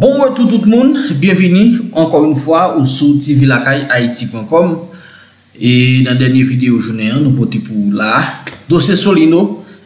Bon mwen tout tout moun, bienveni ankon yon fwa ou sou tvlakayaiti.com E nan denye videyo jounen an, nou poti pou la Dose Solino,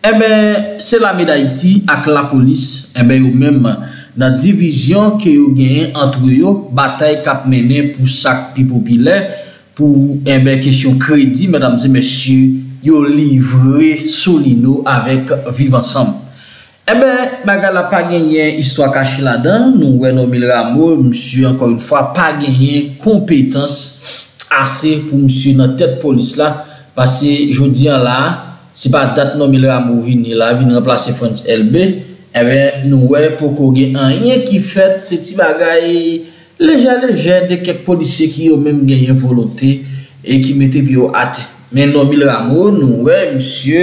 ebe, eh selami d'Aiti ak la polis Ebe eh yon men nan divizyon ke yon gen antyo yon batay kap menen pou sak pi bo bile Pou ebe eh kesyon kredi, menamze meshi, yon livre Solino avek viv ansam Ebe, eh baga la pa genyen istwa kache la dan, nou wè nou mil ramou, msou ankon yon fwa pa genyen kompetans ase pou msou nan tet polis la. Pase jodi an la, se pa dat nou mil ramou vin la, vin nan plase front elbe, eh ebe nou wè pou kogue an. Yen ki fet, se ti baga e leje leje de kek polise ki yo menm genyen volote e ki mette bi yo ate. Men nomil Ramon, wè monsye,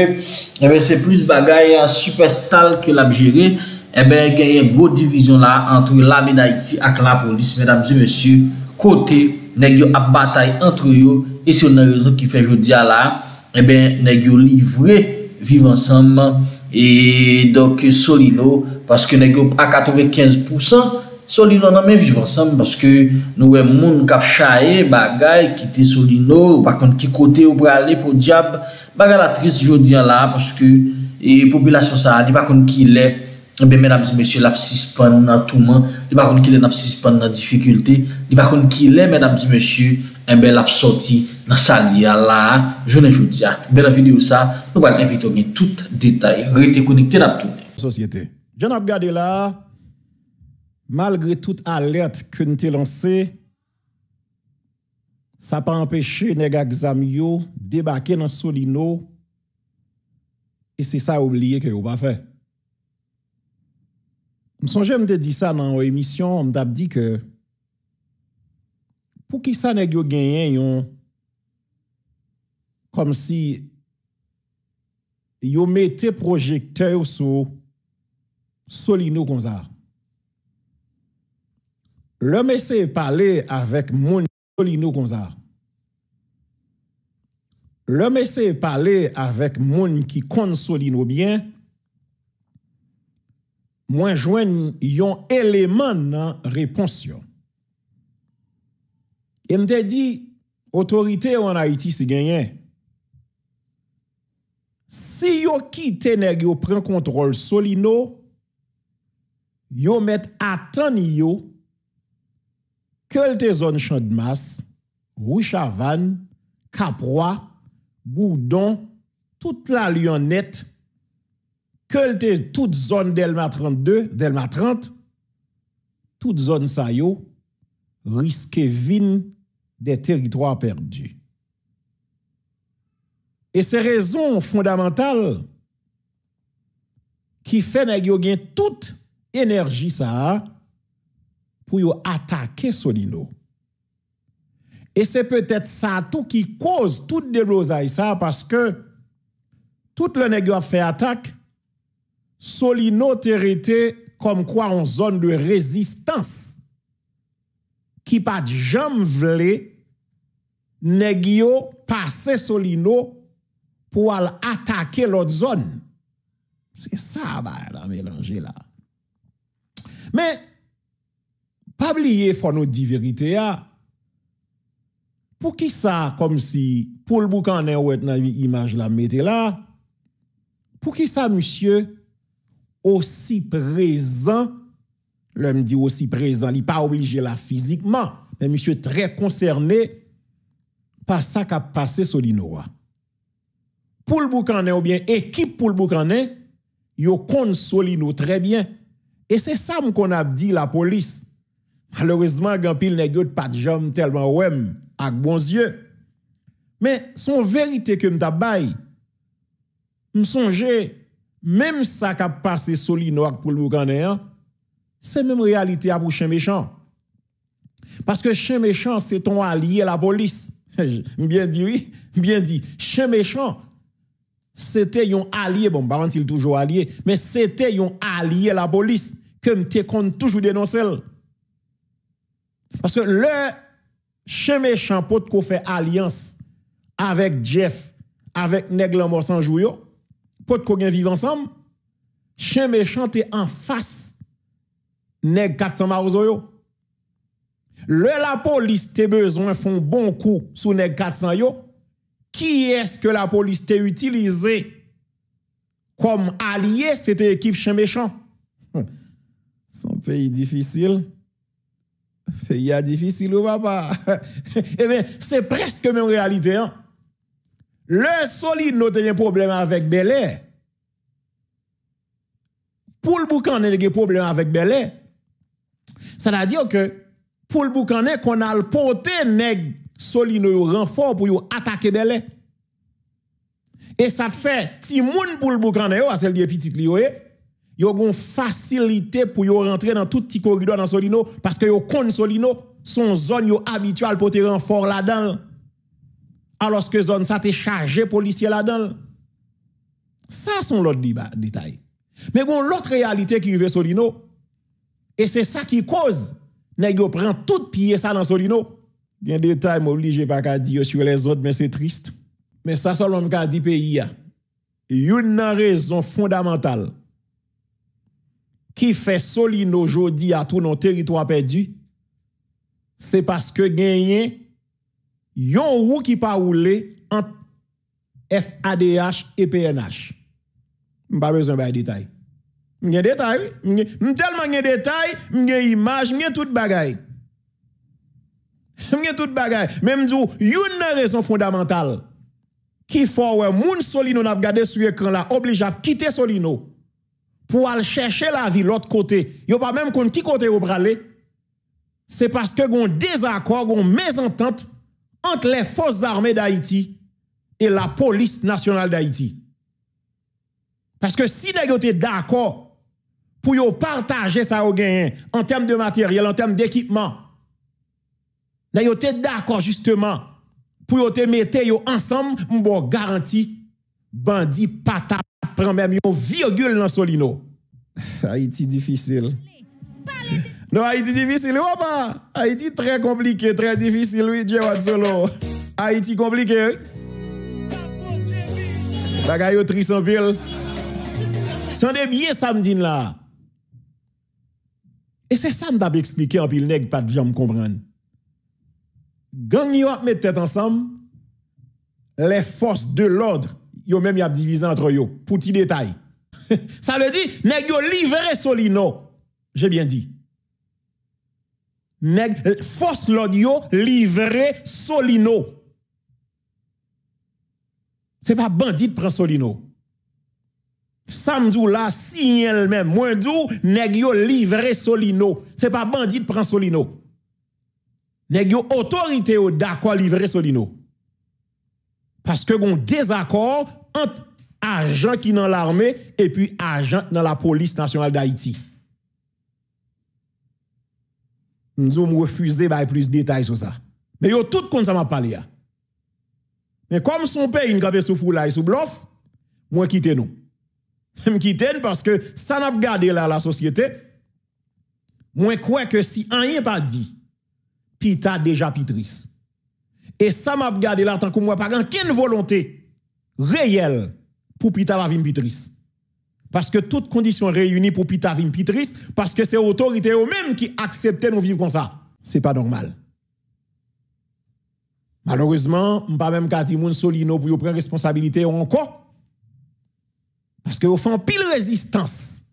e bè se plus bagay an superstal ke l ap jere, e bè genye bro divizyon la antre l ame d'Haïti ak la polis. Mèdame di monsye, kote, negyo ap batay antre yo, e se ou nan rezon ki fè jodi a la, e bè negyo livre, vive ansanman, e donk soli nou, paske negyo a 95%. Solino nan men viv ansam, baske nou we moun kap chaye, bagay, kite solino, bakon ki kote ou prale pou diab, bagal atris jodia la, baske e populasyon sa, di bakon ki le, mbè e mèdames mèsyou la fsispan nan touman, di bakon ki le na fsispan nan difikulte, di bakon ki le mbèdames mèsyou, mbè e la fsoti nan sali ya la, jone jodia. Bè la vide ou sa, nou wale invite ou mwen tout detay, rete konik, te nap toumen. Sosyete, jan ap gade la, malgré toute alerte que nous avons lancée, ça n'a pas empêché les de débarquer dans Solino. Et c'est ça oublié que vous pas fait. Je me me dit ça dans l'émission, on m'a dit que pour qui ça nèg gagné comme si yo des projecteur sur Solino comme ça. lò mè se pale avèk moun soli nou kon zar. Lò mè se pale avèk moun ki kon soli nou byen, mwen jwen yon eleman nan reponsyon. E m te di, otorite ou an Haiti se genyen, si yon ki tene yo pren kontrol soli nou, yon met atan yo quelle tes zones champ de masse, Rouchavan, Caproie, Boudon, toute la Lyonnette, quelle toute zone Delma 32, Delma 30, toute zone Sayo, yo, risque vin des territoires perdus. Et ces raisons fondamentales qui fait nèg toute énergie ça pou yo atake solino. E se peut-et sa tou ki kouz tout de rosa y sa, paske tout le negyo a fe atak, solino te rete kom kwa an zon de rezistans ki pat jam vle negyo pase solino pou al atake lot zon. Se sa ba, la melange la. Men, Pa bliye fwa nou di verite ya, pou ki sa, kom si pou l'bouk anen ou et nan imaj la mette la, pou ki sa, msye, osi prezan, lèm di osi prezan, li pa oblije la fizikman, men msye tre koncerne, pa sa ka pase soli noua. Poul bouk anen ou bien ekip pou l'bouk anen, yo kon soli nou tre bien. E se sa m kon ap di la polis. Malheureusement, Gampil pile pas de jambes tellement ouem avec bons yeux. Mais son vérité que m'ta bail. M'songe même ça a passé Solino pour le Moukane, c'est même réalité à pour chien méchant. Parce que chien méchant c'est ton allié la police. bien dit oui, bien dit. Chien méchant c'était un allié, bon, contre, bah, il toujours allié, mais c'était un allié la police, que qu'on toujours dénoncer. Parce que le chien méchant, pour qu'on fait alliance avec Jeff, avec Negle sans jouyo, pote qu'on vivre ensemble, chien méchant est en face Neg 400 Marozoyo. Le la police te besoin un bon coup sur Neg 400 yo, qui est-ce que la police te utilisé comme allié, cette équipe chien méchant? C'est hum. un pays difficile. Il y a difficile, papa. eh bien, c'est presque même réalité. Hein. Le solide n'a pas un problème avec Bel Pour le boucan, il y a un problème avec Bel Ça veut dire que pour le boucan, qu'on a le porté nèg solide renfort pour attaquer Bel Et ça te fait, si monde pour le boucan, c'est le petit li, eh. Yo gon facilité pour yo rentrer dans tout petit corridor dans Solino parce que yo kon Solino, son zone yo habituelle pour te renfort là-dedans. Alors que zone ça te chargé policier là-dedans. Ça sont l'autre détail. Mais bon, l'autre réalité qui vivait Solino et c'est ça qui cause nèg yo prend tout pied ça dans Solino. Bien détail m'oblige pas qu'à dire sur les autres mais c'est triste. Mais ça seulement qu'a dit pays a. Une raison fondamentale ki fè soli nou jodi a tou nou teritwa perdi, se paske genyen yon rou ki pa oule an FADH e PNH. Mpa bezon bay detay. Mwen detay, mwen telman mwen detay, mwen imaj, mwen tout bagay. Mwen tout bagay. Men mdou, yon nou rezon fondamental ki fò wè moun soli nou nap gade sou ekran la oblijav kite soli nou. pour aller chercher la vie l'autre côté. Yo pas même contre qui côté vous aller. C'est parce que un désaccord, une mésentente entre les forces armées d'Haïti et la police nationale d'Haïti. Parce que si vous êtes d'accord pour partager ça au gain en termes de matériel, en termes d'équipement, vous êtes d'accord justement pour yo mettre ensemble, bon garanti bandit, patap Prend même une virgule dans Solino. Haïti difficile. Non, Haïti difficile, ou oh, pas? Bah. Haïti très compliqué, très difficile, oui, Dieu Solo. Haïti compliqué. oui. yo en ville. Tendez bien samedi là. Et c'est ça que je expliqué en pile nèg pas de viande comprendre. Gang yon met tête ensemble. Les forces de l'ordre yo même y a divisé entre yo. Petit détail. Ça veut dire, nèg yo livré Solino. J'ai bien dit. Nèg, force l'audio livré Solino. C'est pas bandit prend Solino. Samdou la elle même. Moins dou, nèg yo livré Solino. C'est pas bandit prend Solino. Nèg yo autorité au d'accord livré Solino. Paske goun dezakor ant ajan ki nan l'armè epi ajan nan la polis nasyonal d'Haïti. Mzou mou refuze bay plus detay sou sa. Me yo tout kon sa map pale ya. Me kom son pe yon kapè sou foulay sou blof, mwen kite nou. Mwen kite nou paske sa nap gade la la sosyete. Mwen kwe ke si an yon pa di, pi ta deja pi tris. Et ça m'a gardé là, tant que moi, pas une volonté réelle pour Pita Pitris. Parce que toutes conditions réunies pour Pita vin Pitris, parce que c'est autorité eux-mêmes qui acceptaient nous vivre comme ça. C'est pas normal. Malheureusement, pas même qu'à que Solino pour prendre responsabilité encore. Parce que vous faites pile résistance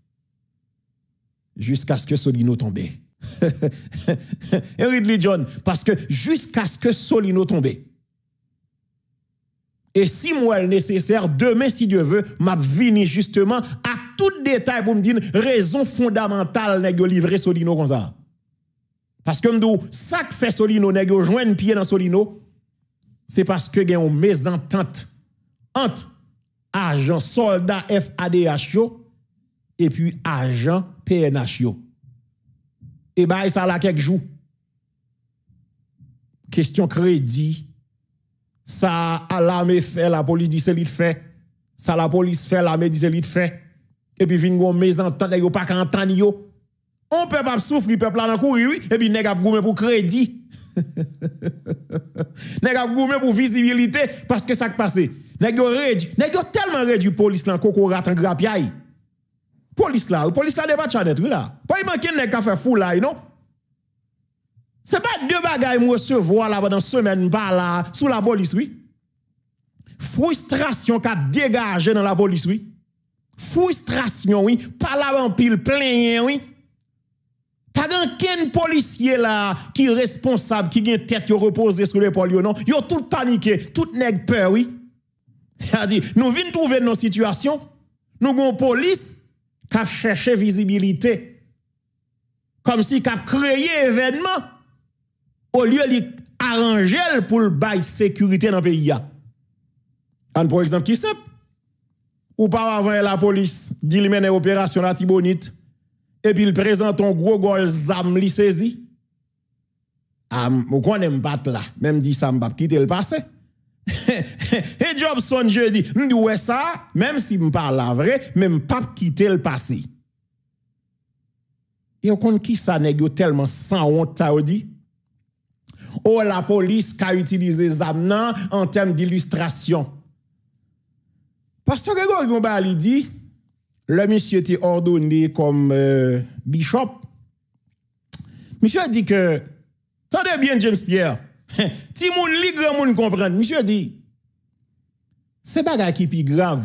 jusqu'à ce que Solino tombe. et Ridley John, parce que jusqu'à ce que Solino tombe. Et si moi le nécessaire, demain, si Dieu veut, m'a vini justement à tout détail pour me dire raison fondamentale n'est livrer Solino comme ça. Parce que m'dou, ça fait Solino, pied dans Solino, c'est parce que y a une mésentente entre agent soldat FADH et puis agent PNH. E bay sa la kek jou. Kestyon kredi, sa la me fe, la polis di se lit fe. Sa la polis fe, la me di se lit fe. E pi vin gwo me zantan, deyo pa kantan yo. On pep ap souf, li pep la nan kou, e pi neg ap goumen pou kredi. Neg ap goumen pou vizibilite, paske sak pase. Neg yo rej, neg yo telman rej yu polis nan koko ratan grap ya yi. police là, police là débat, pas oui là. Pas il manque quelqu'un qui fait fou là, non C'est pas deux que je recevoir là pendant semaine pas sous la police oui. Frustration qui dégagé dans la police oui. Frustration oui, pas là en pile plein oui. Pas grand policier là qui est responsable, qui a une tête qui repose sur l'épaule, non. ont tout paniqué, tout nèg peur, oui. Il a dit, nous venons trouver nos situations, nous avons police a cherché visibilité, comme si créé créé événement, au lieu de arranger pour le bail sécurité dans le pays. Par pour exemple, qui sait Ou pas avant la police, dit mène opération à Tibonite, et puis il présente un gros gol zam li saisi. Ah, on pas là, même dit ça, m'a quitté le passé et Jobson, je dis, m'doué ça, même si m'parle la vraie, même pas quitter le passé. Et on compte qui ça nèg tellement sans honte ta dit. Oh la police qui a utilisé Zamnan en termes d'illustration. Pasteur que Gomba dit, le monsieur était ordonné comme euh, bishop. Monsieur a dit que, attendez bien James Pierre, Ti moun li grand moun Monsieur dit, c'est bagay qui pi grave.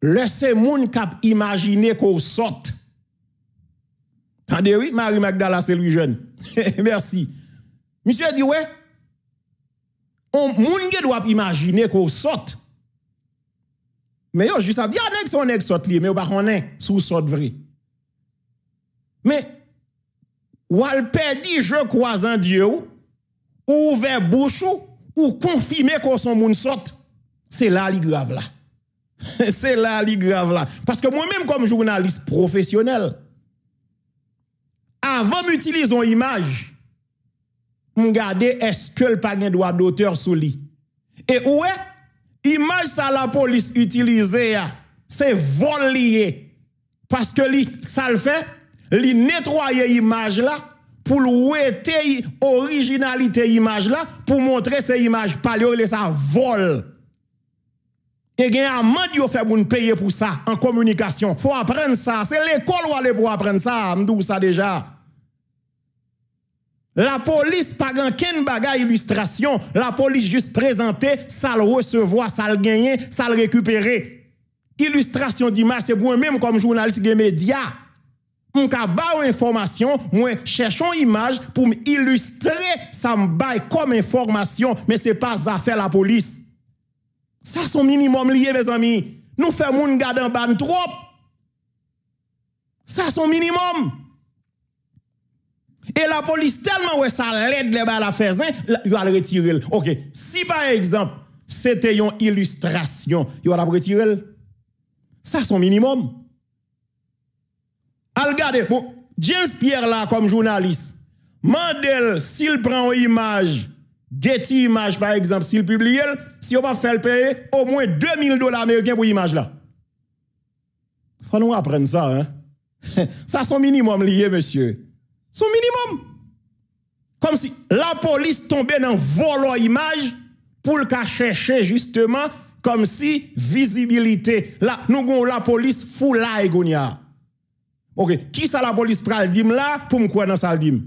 Laissez moun kap imaginer qu'on sorte. Tandé oui, Marie Magdala, c'est lui jeune. Merci. Monsieur dit, ouais, on moun ge doit imaginer qu'on sorte. Mais yo, juste à dire, ah, on ex sorte li, mais on pas sous sorte vrai. Mais, ou al je crois en Dieu, ouvert bouche ou confirmer qu'on son moun sorte, c'est là li grave là. c'est là li grave parce que moi-même comme journaliste professionnel avant m'utiliser une image m'garder est-ce que le pas droit d'auteur sous lui. Et ouais, image ça la police utilise. c'est vol parce que ça le fait, li nettoyer image là pour louer originalité image là, pour montrer ces images pas et ça vol. Et il y a un fait pour payer pour ça en communication. faut apprendre ça. C'est l'école où aller pour apprendre ça. M'dou ça déjà. La police pas grand ken illustration. La police juste présenter, ça le recevoir, ça le gagner, ça le récupérer. Illustration d'image, c'est pour moi-même comme journaliste des médias. Mon ka ba information, cherche cherchons image pour illustrer ça me comme information, mais c'est pas affaire la police. Ça son minimum lié mes amis. Nous faisons moun garder en ban trop. Ça son minimum. Et la police tellement ouais ça l'aide les balles à il va le retirer. OK, si par exemple, c'était une illustration, il va la retirer. Ça son minimum regardez, James Pierre là, comme journaliste, Mandel, s'il prend une image, Getty image par exemple, s'il publie, si on va faire payer au moins 2000 dollars américains pour l'image là. Faut nous apprendre ça, hein? ça, son minimum lié, monsieur. Son minimum. Comme si la police tombait dans volant image pour le chercher justement comme si visibilité. Là, nous avons la police la Gounia. Ok, qui ça la police pral dim là pour me croire dans ça dim?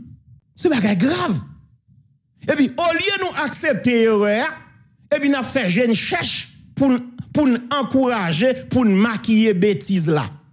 C'est pas grave. Et puis, au lieu de nous accepter erreur, et puis nous fait une cherche pour, pour nous encourager, pour nous maquiller bêtises là.